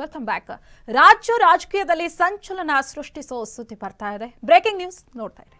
welcome back ರಾಜ್ಯ ರಾಜಕೀಯದಲ್ಲಿ ಸಂಚಲನ ಸೃಷ್ಟಿಸೋ ಸುದ್ದಿ ಬರ್ತಾ ಇದೆ ಬ್ರೇಕಿಂಗ್ ನ್ಯೂಸ್ ನೋಡ್ತಾ ಇದೆ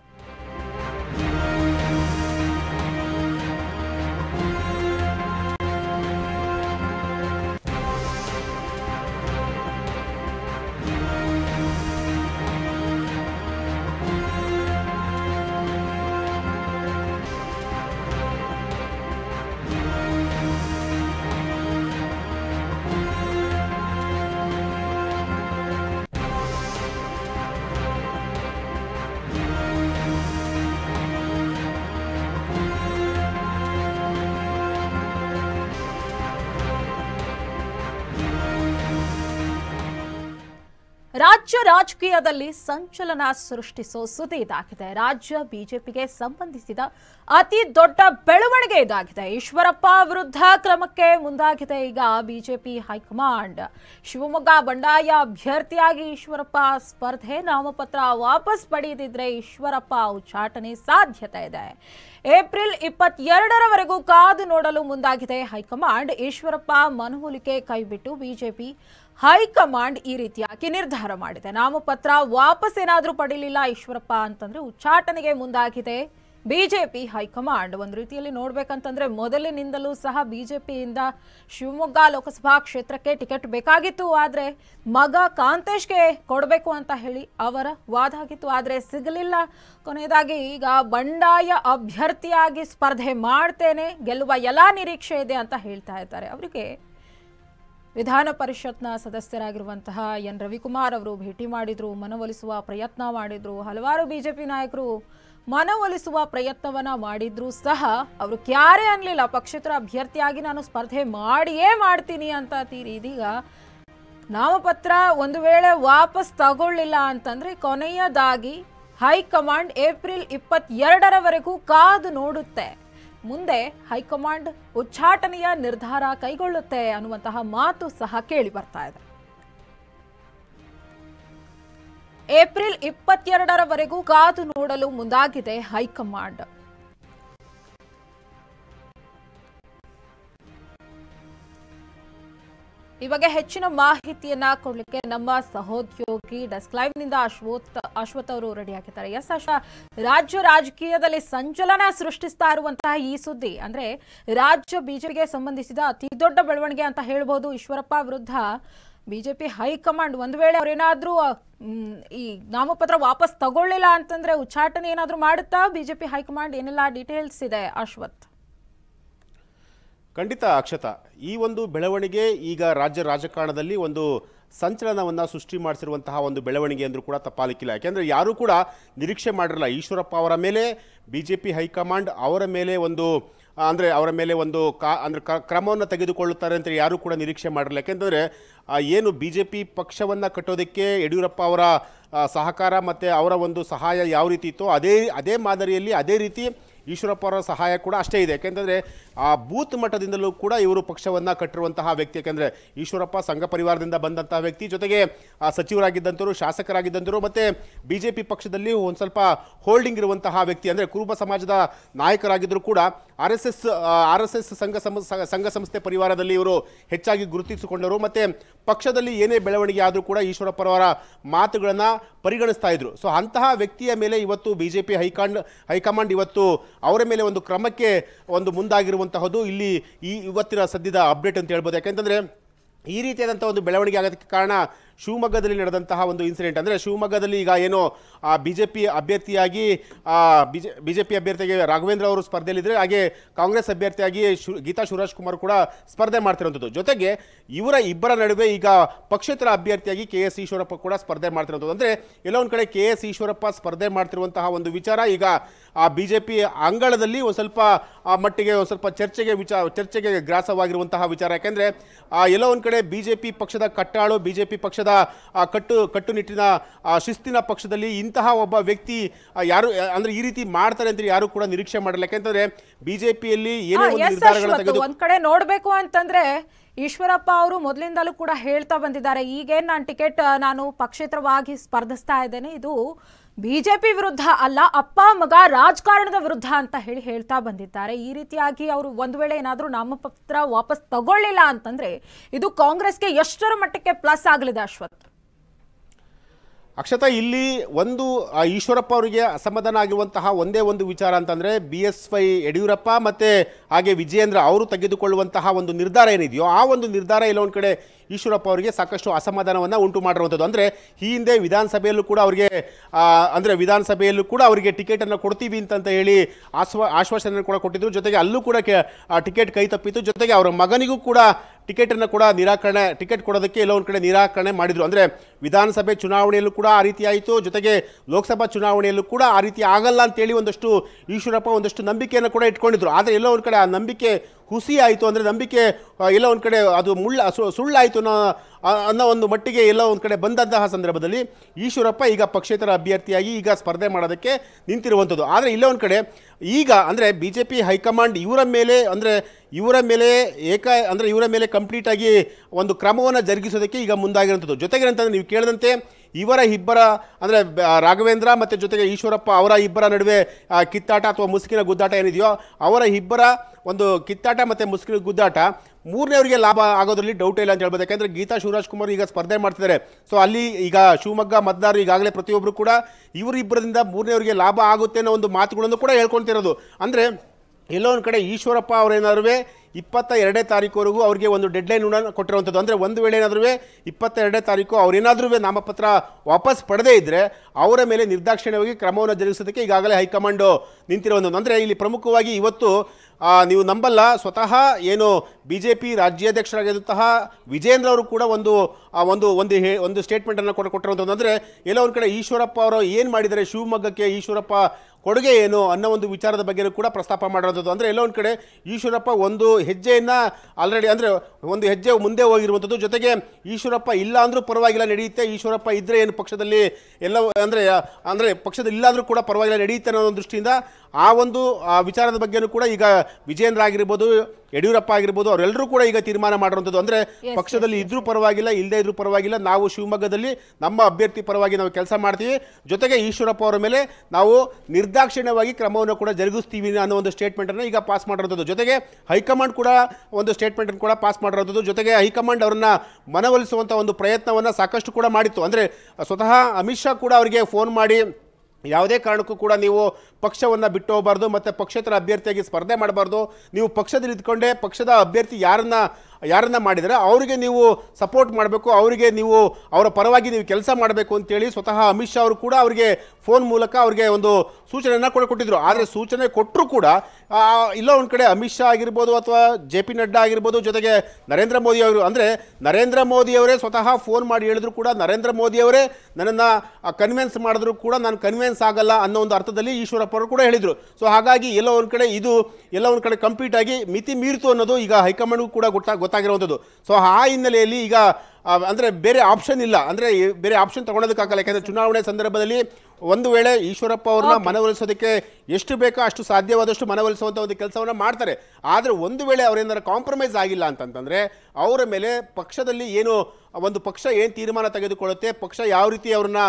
ರಾಜ್ಯ ರಾಜಕೀಯದಲ್ಲಿ ಸಂಚಲನ ಸೃಷ್ಟಿಸೋ ಸುದ್ದಿ ಇದಾಗಿದೆ ರಾಜ್ಯ ಬಿಜೆಪಿಗೆ ಸಂಬಂಧಿಸಿದ ಅತಿ ದೊಡ್ಡ ಬೆಳವಣಿಗೆ ಇದಾಗಿದೆ ಈಶ್ವರಪ್ಪ ವಿರುದ್ಧ ಕ್ರಮಕ್ಕೆ ಮುಂದಾಗಿದೆ ಈಗ ಬಿಜೆಪಿ ಹೈಕಮಾಂಡ್ ಶಿವಮೊಗ್ಗ ಬಂಡಾಯ ಅಭ್ಯರ್ಥಿಯಾಗಿ ಈಶ್ವರಪ್ಪ ಸ್ಪರ್ಧೆ ನಾಮಪತ್ರ ವಾಪಸ್ ಪಡೆಯದಿದ್ರೆ ಈಶ್ವರಪ್ಪ ಉಚ್ಚಾಟನೆ ಸಾಧ್ಯತೆ ಇದೆ ಏಪ್ರಿಲ್ ಇಪ್ಪತ್ತೆರಡರವರೆಗೂ ಕಾದು ನೋಡಲು ಮುಂದಾಗಿದೆ ಹೈಕಮಾಂಡ್ ಈಶ್ವರಪ್ಪ ಮನವೊಲಿಕೆ ಕೈಬಿಟ್ಟು ಬಿಜೆಪಿ ಹೈಕಮಾಂಡ್ ಈ ರೀತಿಯಾಗಿ ನಿರ್ಧಾರ ಮಾಡಿದೆ ನಾಮಪತ್ರ ವಾಪಸ್ ಏನಾದರೂ ಪಡೀಲಿಲ್ಲ ಈಶ್ವರಪ್ಪ ಅಂತಂದ್ರೆ ಉಚ್ಚಾಟನೆಗೆ ಮುಂದಾಗಿದೆ ಬಿಜೆಪಿ ಹೈಕಮಾಂಡ್ ಒಂದು ರೀತಿಯಲ್ಲಿ ನೋಡ್ಬೇಕಂತಂದ್ರೆ ಮೊದಲಿನಿಂದಲೂ ಸಹ ಬಿಜೆಪಿಯಿಂದ ಶಿವಮೊಗ್ಗ ಲೋಕಸಭಾ ಕ್ಷೇತ್ರಕ್ಕೆ ಟಿಕೆಟ್ ಬೇಕಾಗಿತ್ತು ಆದರೆ ಮಗ ಕಾಂತೇಶ್ಗೆ ಕೊಡಬೇಕು ಅಂತ ಹೇಳಿ ಅವರ ವಾದ ಆಗಿತ್ತು ಆದರೆ ಸಿಗಲಿಲ್ಲ ಕೊನೆಯದಾಗಿ ಈಗ ಬಂಡಾಯ ಅಭ್ಯರ್ಥಿಯಾಗಿ ಸ್ಪರ್ಧೆ ಮಾಡ್ತೇನೆ ಗೆಲ್ಲುವ ಎಲ್ಲ ನಿರೀಕ್ಷೆ ಇದೆ ಅಂತ ಹೇಳ್ತಾ ಇದ್ದಾರೆ ಅವರಿಗೆ ವಿಧಾನ ಪರಿಷತ್ನ ಸದಸ್ಯರಾಗಿರುವಂತಹ ಎನ್ ರವಿಕುಮಾರ್ ಅವರು ಭೇಟಿ ಮಾಡಿದ್ರು ಮನವೊಲಿಸುವ ಪ್ರಯತ್ನ ಮಾಡಿದ್ರು ಹಲವಾರು ಬಿಜೆಪಿ ನಾಯಕರು ಮನವೊಲಿಸುವ ಪ್ರಯತ್ನವನ್ನ ಮಾಡಿದ್ರು ಸಹ ಅವರು ಕ್ಯಾರೇ ಅನ್ಲಿಲ್ಲ ಪಕ್ಷೇತರ ಅಭ್ಯರ್ಥಿಯಾಗಿ ನಾನು ಸ್ಪರ್ಧೆ ಮಾಡಿಯೇ ಮಾಡ್ತೀನಿ ಅಂತ ಇದೀಗ ನಾಮಪತ್ರ ಒಂದು ವೇಳೆ ವಾಪಸ್ ತಗೊಳ್ಳಿಲ್ಲ ಅಂತಂದ್ರೆ ಕೊನೆಯದಾಗಿ ಹೈಕಮಾಂಡ್ ಏಪ್ರಿಲ್ ಇಪ್ಪತ್ತೆರಡರವರೆಗೂ ಕಾದು ನೋಡುತ್ತೆ ಮುಂದೆ ಹೈಕಮಾಂಡ್ ಉಚ್ಚಾಟನೆಯ ನಿರ್ಧಾರ ಕೈಗೊಳ್ಳುತ್ತೆ ಅನ್ನುವಂತಹ ಮಾತು ಸಹ ಕೇಳಿ ಬರ್ತಾ ಇದೆ ಏಪ್ರಿಲ್ ಇಪ್ಪತ್ತೆರಡರವರೆಗೂ ಕಾದು ನೋಡಲು ಮುಂದಾಗಿದೆ ಹೈಕಮಾಂಡ್ ಈ ಬಗ್ಗೆ ಹೆಚ್ಚಿನ ಮಾಹಿತಿಯನ್ನ ಕೊಡ್ಲಿಕ್ಕೆ ನಮ್ಮ ಸಹೋದ್ಯೋಗಿ ಡೆಸ್ಕ್ ನಿಂದ ಅಶ್ವಥ್ ಅಶ್ವಥ್ ಅವರು ರೆಡಿ ರೆಡಿಯಾಗಿದ್ದಾರೆ ಎಸ್ ಅಶ್ವ ರಾಜ್ಯ ರಾಜಕೀಯದಲ್ಲಿ ಸಂಚಲನ ಸೃಷ್ಟಿಸ್ತಾ ಇರುವಂತಹ ಈ ಸುದ್ದಿ ಅಂದ್ರೆ ರಾಜ್ಯ ಬಿಜೆಪಿಗೆ ಸಂಬಂಧಿಸಿದ ಅತಿ ದೊಡ್ಡ ಬೆಳವಣಿಗೆ ಅಂತ ಹೇಳ್ಬಹುದು ಈಶ್ವರಪ್ಪ ವಿರುದ್ಧ ಬಿಜೆಪಿ ಹೈಕಮಾಂಡ್ ಒಂದು ವೇಳೆ ಅವರೇನಾದರೂ ಈ ನಾಮಪತ್ರ ವಾಪಸ್ ತಗೊಳ್ಳಿಲ್ಲ ಅಂತಂದ್ರೆ ಉಚ್ಚಾಟನೆ ಏನಾದರೂ ಮಾಡುತ್ತಾ ಬಿಜೆಪಿ ಹೈಕಮಾಂಡ್ ಏನೆಲ್ಲ ಡೀಟೇಲ್ಸ್ ಇದೆ ಅಶ್ವತ್ ಖಂಡಿತ ಅಕ್ಷತಾ ಈ ಒಂದು ಬೆಳವಣಿಗೆ ಈಗ ರಾಜ್ಯ ರಾಜಕಾರಣದಲ್ಲಿ ಒಂದು ಸಂಚಲನವನ್ನು ಸೃಷ್ಟಿ ಮಾಡಿಸಿರುವಂತಹ ಒಂದು ಬೆಳವಣಿಗೆ ಅಂದರೂ ಕೂಡ ತಪ್ಪಾಲಿಕ್ಕಿಲ್ಲ ಯಾಕೆಂದರೆ ಯಾರೂ ಕೂಡ ನಿರೀಕ್ಷೆ ಮಾಡಿರಲ್ಲ ಈಶ್ವರಪ್ಪ ಅವರ ಮೇಲೆ ಬಿ ಜೆ ಪಿ ಹೈಕಮಾಂಡ್ ಅವರ ಮೇಲೆ ಒಂದು ಅಂದರೆ ಅವರ ಮೇಲೆ ಒಂದು ಕಾ ಅಂದರೆ ಕ್ರಮವನ್ನು ತೆಗೆದುಕೊಳ್ಳುತ್ತಾರೆ ಅಂತ ಯಾರೂ ಕೂಡ ನಿರೀಕ್ಷೆ ಮಾಡಿರಲಿಲ್ಲ ಯಾಕೆಂದರೆ ಏನು ಬಿ ಜೆ ಪಿ ಪಕ್ಷವನ್ನು ಕಟ್ಟೋದಕ್ಕೆ ಯಡಿಯೂರಪ್ಪ ಅವರ ಸಹಕಾರ ಮತ್ತು ಅವರ ಒಂದು ಸಹಾಯ ಯಾವ ರೀತಿ ಇತ್ತೋ ಅದೇ ಅದೇ ಮಾದರಿಯಲ್ಲಿ ಅದೇ ರೀತಿ ಈಶ್ವರಪ್ಪ ಅವರ ಸಹಾಯ ಕೂಡ ಅಷ್ಟೇ ಇದೆ ಯಾಕೆಂತಂದರೆ ಆ ಬೂತ್ ಮಟ್ಟದಿಂದಲೂ ಕೂಡ ಇವರು ಪಕ್ಷವನ್ನು ಕಟ್ಟಿರುವಂತಹ ವ್ಯಕ್ತಿ ಯಾಕೆಂದರೆ ಈಶ್ವರಪ್ಪ ಸಂಘ ಪರಿವಾರದಿಂದ ಬಂದಂತಹ ವ್ಯಕ್ತಿ ಜೊತೆಗೆ ಆ ಸಚಿವರಾಗಿದ್ದಂಥವರು ಶಾಸಕರಾಗಿದ್ದಂಥವರು ಮತ್ತು ಬಿ ಜೆ ಪಿ ಪಕ್ಷದಲ್ಲಿ ಒಂದು ಸ್ವಲ್ಪ ಹೋಲ್ಡಿಂಗ್ ಇರುವಂತಹ ವ್ಯಕ್ತಿ ಅಂದರೆ ಕುರುಬ ಸಮಾಜದ ನಾಯಕರಾಗಿದ್ದರೂ ಕೂಡ R S S R S S ಸಂಘ ಸಂಘ ಸಂಸ್ಥೆ ಪರಿವಾರದಲ್ಲಿ ಇವರು ಹೆಚ್ಚಾಗಿ ಗುರುತಿಸಿಕೊಂಡರು ಮತ್ತು ಪಕ್ಷದಲ್ಲಿ ಏನೇ ಬೆಳವಣಿಗೆ ಆದರೂ ಕೂಡ ಈಶ್ವರಪ್ಪರವರ ಮಾತುಗಳನ್ನು ಪರಿಗಣಿಸ್ತಾ ಇದ್ರು ಸೊ ಅಂತಹ ವ್ಯಕ್ತಿಯ ಮೇಲೆ ಇವತ್ತು ಬಿ ಜೆ ಪಿ ಹೈಕಾಂಡ್ ಹೈಕಮಾಂಡ್ ಇವತ್ತು ಅವರ ಮೇಲೆ ಒಂದು ಕ್ರಮಕ್ಕೆ ಒಂದು ಮುಂದಾಗಿರುವಂತಹದ್ದು ಇಲ್ಲಿ ಈ ಇವತ್ತಿನ ಸದ್ಯದ ಅಪ್ಡೇಟ್ ಅಂತ ಹೇಳ್ಬೋದು ಯಾಕೆಂತಂದರೆ ಈ ರೀತಿಯಾದಂಥ ಒಂದು ಬೆಳವಣಿಗೆ ಆಗೋದಕ್ಕೆ ಕಾರಣ ಶಿವಮೊಗ್ಗದಲ್ಲಿ ನಡೆದಂತಹ ಒಂದು ಇನ್ಸಿಡೆಂಟ್ ಅಂದರೆ ಶಿವಮೊಗ್ಗದಲ್ಲಿ ಈಗ ಏನು ಬಿ ಜೆ ಪಿ ಅಭ್ಯರ್ಥಿಯಾಗಿ ಬಿ ಜೆ ಪಿ ಅಭ್ಯರ್ಥಿಯಾಗಿ ರಾಘವೇಂದ್ರ ಅವರು ಸ್ಪರ್ಧೆಯಲ್ಲಿದ್ದರೆ ಹಾಗೆ ಕಾಂಗ್ರೆಸ್ ಅಭ್ಯರ್ಥಿಯಾಗಿ ಶು ಗೀತಾ ಶಿವರಾಜ್ ಕುಮಾರ್ ಕೂಡ ಸ್ಪರ್ಧೆ ಮಾಡ್ತಿರೋಂಥದ್ದು ಜೊತೆಗೆ ಇವರ ಇಬ್ಬರ ನಡುವೆ ಈಗ ಪಕ್ಷೇತರ ಅಭ್ಯರ್ಥಿಯಾಗಿ ಕೆ ಎಸ್ ಈಶ್ವರಪ್ಪ ಕೂಡ ಸ್ಪರ್ಧೆ ಮಾಡ್ತಿರೋಂಥದ್ದು ಅಂದರೆ ಎಲ್ಲೋ ಒಂದು ಕಡೆ ಕೆ ಎಸ್ ಈಶ್ವರಪ್ಪ ಸ್ಪರ್ಧೆ ಮಾಡ್ತಿರುವಂತಹ ಒಂದು ವಿಚಾರ ಈಗ ಆ ಬಿ ಜೆ ಪಿ ಅಂಗಳದಲ್ಲಿ ಒಂದು ಸ್ವಲ್ಪ ಮಟ್ಟಿಗೆ ಒಂದು ಸ್ವಲ್ಪ ಚರ್ಚೆಗೆ ವಿಚಾರ ಚರ್ಚೆಗೆ ಗ್ರಾಸವಾಗಿರುವಂತಹ ವಿಚಾರ ಯಾಕೆಂದರೆ ಎಲ್ಲೋ ಒಂದು ಕಡೆ ಬಿ ಜೆ ಪಿ ಪಕ್ಷದ ಕಟ್ಟಾಳು ಬಿ ಜೆ ಪಿ ಪಕ್ಷದ ಪಕ್ಷದ ಕಟ್ಟು ಕಟ್ಟುನಿಟ್ಟಿನ ಶಿಸ್ತಿನ ಪಕ್ಷದಲ್ಲಿ ಇಂತಹ ಒಬ್ಬ ವ್ಯಕ್ತಿ ಯಾರು ಅಂದ್ರೆ ಈ ರೀತಿ ಮಾಡ್ತಾರೆ ಅಂತ ಯಾರು ಕೂಡ ನಿರೀಕ್ಷೆ ಮಾಡಲ್ಲ ಯಾಕಂದ್ರೆ ಬಿಜೆಪಿಯಲ್ಲಿ ಏನೇ ಒಂದ್ ಕಡೆ ನೋಡ್ಬೇಕು ಅಂತಂದ್ರೆ ಈಶ್ವರಪ್ಪ ಅವರು ಮೊದಲಿಂದಲೂ ಕೂಡ ಹೇಳ್ತಾ ಬಂದಿದ್ದಾರೆ ಈಗೇನು ನಾನು ಟಿಕೆಟ್ ನಾನು ಪಕ್ಷೇತರವಾಗಿ ಸ್ಪರ್ಧಿಸ್ತಾ ಇದ್ದೇನೆ ಇದು ಬಿಜೆಪಿ ವಿರುದ್ಧ ಅಲ್ಲ ಅಪ್ಪ ಮಗ ರಾಜಕಾರಣದ ವಿರುದ್ಧ ಅಂತ ಹೇಳಿ ಹೇಳ್ತಾ ಬಂದಿದ್ದಾರೆ ಈ ರೀತಿಯಾಗಿ ಅವರು ಒಂದು ವೇಳೆ ಏನಾದರೂ ನಾಮಪತ್ರ ವಾಪಸ್ ತಗೊಳ್ಳಿಲ್ಲ ಅಂತಂದ್ರೆ ಇದು ಕಾಂಗ್ರೆಸ್ಗೆ ಎಷ್ಟರ ಮಟ್ಟಕ್ಕೆ ಪ್ಲಸ್ ಆಗಲಿದೆ ಅಶ್ವತ್ ಅಕ್ಷತಾ ಇಲ್ಲಿ ಒಂದು ಈಶ್ವರಪ್ಪ ಅವರಿಗೆ ಅಸಮಾಧಾನ ಆಗಿರುವಂತಹ ಒಂದೇ ಒಂದು ವಿಚಾರ ಅಂತಂದರೆ ಬಿ ಎಸ್ ವೈ ಯಡಿಯೂರಪ್ಪ ಮತ್ತು ಹಾಗೆ ವಿಜಯೇಂದ್ರ ಅವರು ತೆಗೆದುಕೊಳ್ಳುವಂತಹ ಒಂದು ನಿರ್ಧಾರ ಏನಿದೆಯೋ ಆ ಒಂದು ನಿರ್ಧಾರ ಇಲ್ಲ ಒಂದು ಕಡೆ ಈಶ್ವರಪ್ಪ ಅವರಿಗೆ ಸಾಕಷ್ಟು ಅಸಮಾಧಾನವನ್ನು ಉಂಟು ಮಾಡಿರುವಂಥದ್ದು ಅಂದರೆ ಈ ಹಿಂದೆ ವಿಧಾನಸಭೆಯಲ್ಲೂ ಕೂಡ ಅವರಿಗೆ ಅಂದರೆ ವಿಧಾನಸಭೆಯಲ್ಲೂ ಕೂಡ ಅವರಿಗೆ ಟಿಕೆಟನ್ನು ಕೊಡ್ತೀವಿ ಅಂತಂತ ಹೇಳಿ ಆಶ್ವ ಆಶ್ವಾಸನೆಯನ್ನು ಕೂಡ ಕೊಟ್ಟಿದ್ದರು ಜೊತೆಗೆ ಅಲ್ಲೂ ಕೂಡ ಟಿಕೆಟ್ ಕೈ ತಪ್ಪಿತ್ತು ಜೊತೆಗೆ ಅವರ ಮಗನಿಗೂ ಕೂಡ ಟಿಕೆಟನ್ನು ಕೂಡ ನಿರಾಕರಣೆ ಟಿಕೆಟ್ ಕೊಡೋದಕ್ಕೆ ಎಲ್ಲ ಒಂದು ಕಡೆ ನಿರಾಕರಣೆ ಮಾಡಿದರು ಅಂದರೆ ವಿಧಾನಸಭೆ ಚುನಾವಣೆಯಲ್ಲೂ ಕೂಡ ಆ ರೀತಿ ಆಯಿತು ಜೊತೆಗೆ ಲೋಕಸಭಾ ಚುನಾವಣೆಯಲ್ಲೂ ಕೂಡ ಆ ರೀತಿ ಆಗಲ್ಲ ಅಂತೇಳಿ ಒಂದಷ್ಟು ಈಶ್ವರಪ್ಪ ಒಂದಷ್ಟು ನಂಬಿಕೆಯನ್ನು ಕೂಡ ಇಟ್ಕೊಂಡಿದ್ರು ಆದರೆ ಎಲ್ಲೋ ಒಂದು ಕಡೆ ಆ ನಂಬಿಕೆ ಹುಸಿ ಆಯಿತು ಅಂದರೆ ನಂಬಿಕೆ ಎಲ್ಲೋ ಒಂದು ಕಡೆ ಅದು ಮುಳ್ಳ ಸುಳ್ಳಾಯಿತು ಅನ್ನೋ ಅನ್ನೋ ಒಂದು ಮಟ್ಟಿಗೆ ಎಲ್ಲೋ ಒಂದು ಕಡೆ ಬಂದಂತಹ ಸಂದರ್ಭದಲ್ಲಿ ಈಶ್ವರಪ್ಪ ಈಗ ಪಕ್ಷೇತರ ಅಭ್ಯರ್ಥಿಯಾಗಿ ಈಗ ಸ್ಪರ್ಧೆ ಮಾಡೋದಕ್ಕೆ ನಿಂತಿರುವಂಥದ್ದು ಆದರೆ ಇಲ್ಲೇ ಒಂದು ಕಡೆ ಈಗ ಅಂದರೆ ಬಿ ಜೆ ಪಿ ಹೈಕಮಾಂಡ್ ಇವರ ಮೇಲೆ ಅಂದರೆ ಇವರ ಮೇಲೆ ಏಕ ಅಂದರೆ ಇವರ ಮೇಲೆ ಕಂಪ್ಲೀಟಾಗಿ ಒಂದು ಕ್ರಮವನ್ನು ಜರುಗಿಸೋದಕ್ಕೆ ಈಗ ಮುಂದಾಗಿರುವಂಥದ್ದು ಅಂತಂದರೆ ನೀವು ಕೇಳಿದಂತೆ ಇವರ ಇಬ್ಬರ ಅಂದರೆ ರಾಘವೇಂದ್ರ ಮತ್ತು ಜೊತೆಗೆ ಈಶ್ವರಪ್ಪ ಅವರ ಇಬ್ಬರ ನಡುವೆ ಕಿತ್ತಾಟ ಅಥವಾ ಮುಸುಕಿನ ಗುದ್ದಾಟ ಏನಿದೆಯೋ ಅವರ ಇಬ್ಬರ ಒಂದು ಕಿತ್ತಾಟ ಮತ್ತು ಮುಸ್ಕಿನ ಗುದ್ದಾಟ ಮೂರನೇವರಿಗೆ ಲಾಭ ಆಗೋದ್ರಲ್ಲಿ ಡೌಟ್ ಇಲ್ಲ ಅಂತ ಹೇಳ್ಬೋದು ಯಾಕೆಂದರೆ ಗೀತಾ ಶಿವರಾಜ್ ಕುಮಾರ್ ಈಗ ಸ್ಪರ್ಧೆ ಮಾಡ್ತಿದ್ದಾರೆ ಸೊ ಅಲ್ಲಿ ಈಗ ಶಿವಮೊಗ್ಗ ಮತದಾರರು ಈಗಾಗಲೇ ಪ್ರತಿಯೊಬ್ಬರು ಕೂಡ ಇವರಿಬ್ಬರದಿಂದ ಮೂರನೇವರಿಗೆ ಲಾಭ ಆಗುತ್ತೆ ಅನ್ನೋ ಒಂದು ಮಾತುಗಳನ್ನು ಕೂಡ ಹೇಳ್ಕೊಳ್ತಿರೋದು ಅಂದರೆ ಎಲ್ಲೋ ಒಂದು ಕಡೆ ಈಶ್ವರಪ್ಪ ಅವರೇನಾದ್ರೂ ಇಪ್ಪತ್ತ ಎರಡನೇ ತಾರೀಕುವರೆಗೂ ಅವರಿಗೆ ಒಂದು ಡೆಡ್ಲೈನ್ ಕೊಟ್ಟಿರುವಂಥದ್ದು ಅಂದರೆ ಒಂದು ವೇಳೆ ಏನಾದರೂ ಎರಡೇ ತಾರೀಕು ಅವರೇನಾದರೂ ನಾಮಪತ್ರ ವಾಪಸ್ ಪಡೆದೇ ಇದ್ದರೆ ಅವರ ಮೇಲೆ ನಿರ್ದಾಕ್ಷಿಣ್ಯವಾಗಿ ಕ್ರಮವನ್ನು ಜರುಗಿಸೋದಕ್ಕೆ ಈಗಾಗಲೇ ಹೈಕಮಾಂಡು ನಿಂತಿರುವಂಥದ್ದು ಅಂದರೆ ಇಲ್ಲಿ ಪ್ರಮುಖವಾಗಿ ಇವತ್ತು ನೀವು ನಂಬಲ್ಲ ಸ್ವತಃ ಏನು ಬಿ ಜೆ ಪಿ ರಾಜ್ಯಾಧ್ಯಕ್ಷರಾಗಿದ್ದಂತಹ ವಿಜೇಂದ್ರ ಅವರು ಕೂಡ ಒಂದು ಒಂದು ಒಂದು ಹೇ ಒಂದು ಸ್ಟೇಟ್ಮೆಂಟನ್ನು ಕೊಟ್ಟು ಕೊಟ್ಟಿರೋದು ಅಂದರೆ ಎಲ್ಲೋ ಒಂದು ಕಡೆ ಈಶ್ವರಪ್ಪ ಅವರು ಏನು ಮಾಡಿದರೆ ಶಿವಮೊಗ್ಗಕ್ಕೆ ಈಶ್ವರಪ್ಪ ಕೊಡುಗೆ ಏನು ಅನ್ನೋ ಒಂದು ವಿಚಾರದ ಬಗ್ಗೆನೂ ಕೂಡ ಪ್ರಸ್ತಾಪ ಮಾಡಿರೋದು ಅಂದರೆ ಎಲ್ಲೋ ಒಂದು ಕಡೆ ಈಶ್ವರಪ್ಪ ಒಂದು ಹೆಜ್ಜೆಯನ್ನು ಆಲ್ರೆಡಿ ಅಂದರೆ ಒಂದು ಹೆಜ್ಜೆ ಮುಂದೆ ಹೋಗಿರುವಂಥದ್ದು ಜೊತೆಗೆ ಈಶ್ವರಪ್ಪ ಇಲ್ಲ ಅಂದರೂ ಪರವಾಗಿಲ್ಲ ನಡೆಯುತ್ತೆ ಈಶ್ವರಪ್ಪ ಇದ್ದರೆ ಏನು ಪಕ್ಷದಲ್ಲಿ ಎಲ್ಲ ಅಂದರೆ ಅಂದರೆ ಪಕ್ಷದಲ್ಲಿ ಇಲ್ಲಾದರೂ ಕೂಡ ಪರವಾಗಿಲ್ಲ ನಡೆಯುತ್ತೆ ಅನ್ನೋ ಒಂದು ದೃಷ್ಟಿಯಿಂದ ಆ ಒಂದು ವಿಚಾರದ ಬಗ್ಗೆಯೂ ಕೂಡ ಈಗ ವಿಜೇಂದ್ರ ಆಗಿರ್ಬೋದು ಯಡಿಯೂರಪ್ಪ ಆಗಿರ್ಬೋದು ಅವರೆಲ್ಲರೂ ಕೂಡ ಈಗ ತೀರ್ಮಾನ ಮಾಡಿರುವಂಥದ್ದು ಅಂದರೆ ಪಕ್ಷದಲ್ಲಿ ಇದ್ರೂ ಪರವಾಗಿಲ್ಲ ಇಲ್ಲದೇ ಇದ್ರೂ ಪರವಾಗಿಲ್ಲ ನಾವು ಶಿವಮೊಗ್ಗದಲ್ಲಿ ನಮ್ಮ ಅಭ್ಯರ್ಥಿ ಪರವಾಗಿ ನಾವು ಕೆಲಸ ಮಾಡ್ತೀವಿ ಜೊತೆಗೆ ಈಶ್ವರಪ್ಪ ಅವರ ಮೇಲೆ ನಾವು ನಿರ್ದಾಕ್ಷಿಣ್ಯವಾಗಿ ಕ್ರಮವನ್ನು ಕೂಡ ಜರುಗಿಸ್ತೀವಿ ಅನ್ನೋ ಒಂದು ಸ್ಟೇಟ್ಮೆಂಟನ್ನು ಈಗ ಪಾಸ್ ಮಾಡಿರೋಂಥದ್ದು ಜೊತೆಗೆ ಹೈಕಮಾಂಡ್ ಕೂಡ ಒಂದು ಸ್ಟೇಟ್ಮೆಂಟನ್ನು ಕೂಡ ಪಾಸ್ ಮಾಡಿರೋಂಥದ್ದು ಜೊತೆಗೆ ಹೈಕಮಾಂಡ್ ಅವರನ್ನ ಮನವೊಲಿಸುವಂಥ ಒಂದು ಪ್ರಯತ್ನವನ್ನು ಸಾಕಷ್ಟು ಕೂಡ ಮಾಡಿತ್ತು ಅಂದರೆ ಸ್ವತಃ ಅಮಿತ್ ಶಾ ಕೂಡ ಅವರಿಗೆ ಫೋನ್ ಮಾಡಿ ಯಾವುದೇ ಕಾರಣಕ್ಕೂ ಕೂಡ ನೀವು ಪಕ್ಷವನ್ನು ಬಿಟ್ಟು ಹೋಗಬಾರ್ದು ಮತ್ತು ಪಕ್ಷೇತರ ಅಭ್ಯರ್ಥಿಯಾಗಿ ಸ್ಪರ್ಧೆ ಮಾಡಬಾರ್ದು ನೀವು ಪಕ್ಷದಲ್ಲಿ ಇದ್ಕೊಂಡೇ ಪಕ್ಷದ ಅಭ್ಯರ್ಥಿ ಯಾರನ್ನ ಯಾರನ್ನ ಮಾಡಿದರೆ ಅವರಿಗೆ ನೀವು ಸಪೋರ್ಟ್ ಮಾಡಬೇಕು ಅವರಿಗೆ ನೀವು ಅವರ ಪರವಾಗಿ ನೀವು ಕೆಲಸ ಮಾಡಬೇಕು ಅಂತೇಳಿ ಸ್ವತಃ ಅಮಿತ್ ಶಾ ಅವರು ಕೂಡ ಅವರಿಗೆ ಫೋನ್ ಮೂಲಕ ಅವರಿಗೆ ಒಂದು ಸೂಚನೆಯನ್ನು ಕೂಡ ಕೊಟ್ಟಿದ್ದರು ಆದರೆ ಸೂಚನೆ ಕೊಟ್ಟರೂ ಕೂಡ ಇಲ್ಲೋ ಒಂದು ಕಡೆ ಅಮಿತ್ ಶಾ ಆಗಿರ್ಬೋದು ಅಥವಾ ಜೆ ಪಿ ನಡ್ಡಾ ಆಗಿರ್ಬೋದು ಜೊತೆಗೆ ನರೇಂದ್ರ ಮೋದಿ ಅವರು ಅಂದರೆ ನರೇಂದ್ರ ಮೋದಿಯವರೇ ಸ್ವತಃ ಫೋನ್ ಮಾಡಿ ಹೇಳಿದ್ರು ಕೂಡ ನರೇಂದ್ರ ಮೋದಿಯವರೇ ನನ್ನನ್ನು ಕನ್ವಿನ್ಸ್ ಮಾಡಿದ್ರು ಕೂಡ ನಾನು ಕನ್ವಿನ್ಸ್ ಆಗಲ್ಲ ಅನ್ನೋ ಒಂದು ಅರ್ಥದಲ್ಲಿ ಈಶ್ವರಪ್ಪ ಅವರು ಕೂಡ ಹೇಳಿದರು ಸೊ ಹಾಗಾಗಿ ಎಲ್ಲೋ ಒಂದು ಕಡೆ ಇದು ಎಲ್ಲ ಒಂದು ಕಡೆ ಕಂಪ್ಲೀಟ್ ಆಗಿ ಮಿತಿ ಮೀರಿತು ಅನ್ನೋದು ಈಗ ಹೈಕಮಾಂಡ್ಗೂ ಕೂಡ ಗೊತ್ತಾ ಗೊತ್ತಾಗಿರುವಂಥದ್ದು ಸೊ ಆ ಹಿನ್ನೆಲೆಯಲ್ಲಿ ಈಗ ಅಂದರೆ ಬೇರೆ ಆಪ್ಷನ್ ಇಲ್ಲ ಅಂದರೆ ಬೇರೆ ಆಪ್ಷನ್ ತೊಗೊಳೋದಕ್ಕಾಗಲ್ಲ ಯಾಕೆಂದರೆ ಚುನಾವಣೆ ಸಂದರ್ಭದಲ್ಲಿ ಒಂದು ವೇಳೆ ಈಶ್ವರಪ್ಪ ಅವ್ರನ್ನ ಮನವೊಲಿಸೋದಕ್ಕೆ ಎಷ್ಟು ಬೇಕೋ ಅಷ್ಟು ಸಾಧ್ಯವಾದಷ್ಟು ಮನವೊಲಿಸುವಂಥ ಒಂದು ಕೆಲಸವನ್ನ ಮಾಡ್ತಾರೆ ಆದರೆ ಒಂದು ವೇಳೆ ಅವರೇನಾರ ಕಾಂಪ್ರಮೈಸ್ ಆಗಿಲ್ಲ ಅಂತಂದ್ರೆ ಅವರ ಮೇಲೆ ಪಕ್ಷದಲ್ಲಿ ಏನು ಒಂದು ಪಕ್ಷ ಏನು ತೀರ್ಮಾನ ತೆಗೆದುಕೊಳ್ಳುತ್ತೆ ಪಕ್ಷ ಯಾವ ರೀತಿ ಅವ್ರನ್ನ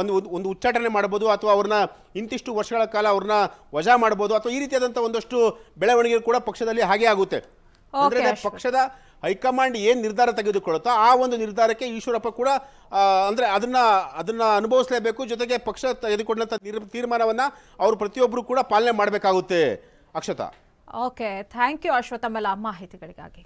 ಒಂದು ಒಂದು ಉಚ್ಚಾಟನೆ ಮಾಡ್ಬೋದು ಅಥವಾ ಅವ್ರನ್ನ ಇಂತಿಷ್ಟು ವರ್ಷಗಳ ಕಾಲ ಅವ್ರನ್ನ ವಜಾ ಮಾಡ್ಬೋದು ಅಥವಾ ಈ ರೀತಿಯಾದಂಥ ಒಂದಷ್ಟು ಬೆಳವಣಿಗೆ ಕೂಡ ಪಕ್ಷದಲ್ಲಿ ಹಾಗೆ ಆಗುತ್ತೆ ಪಕ್ಷದ ಹೈಕಮಾಂಡ್ ಏನು ನಿರ್ಧಾರ ತೆಗೆದುಕೊಳ್ಳುತ್ತೋ ಆ ಒಂದು ನಿರ್ಧಾರಕ್ಕೆ ಈಶ್ವರಪ್ಪ ಕೂಡ ಅಂದರೆ ಅದನ್ನು ಅದನ್ನು ಅನುಭವಿಸಲೇಬೇಕು ಜೊತೆಗೆ ಪಕ್ಷ ತೆಗೆದುಕೊಂಡಂಥ ನಿರ್ ತೀರ್ಮಾನವನ್ನು ಅವರು ಪ್ರತಿಯೊಬ್ಬರು ಕೂಡ ಪಾಲನೆ ಮಾಡಬೇಕಾಗುತ್ತೆ Akshata okay thank you Ashwath ಮಾಹಿತಿಗಳಿಗಾಗಿ